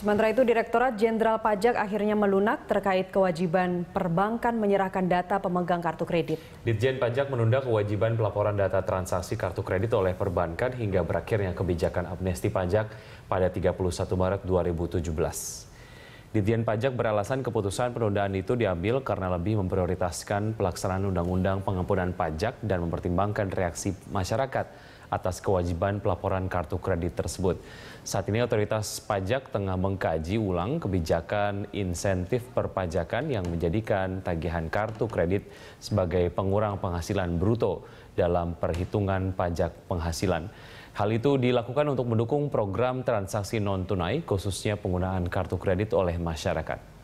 Sementara itu, Direktorat Jenderal Pajak akhirnya melunak terkait kewajiban perbankan menyerahkan data pemegang kartu kredit. Ditjen Pajak menunda kewajiban pelaporan data transaksi kartu kredit oleh perbankan hingga berakhirnya kebijakan amnesti pajak pada 31 Maret 2017. Ditjen Pajak beralasan keputusan penundaan itu diambil karena lebih memprioritaskan pelaksanaan Undang-Undang Pengampunan Pajak dan mempertimbangkan reaksi masyarakat atas kewajiban pelaporan kartu kredit tersebut. Saat ini otoritas pajak tengah mengkaji ulang kebijakan insentif perpajakan yang menjadikan tagihan kartu kredit sebagai pengurang penghasilan bruto dalam perhitungan pajak penghasilan. Hal itu dilakukan untuk mendukung program transaksi non-tunai, khususnya penggunaan kartu kredit oleh masyarakat.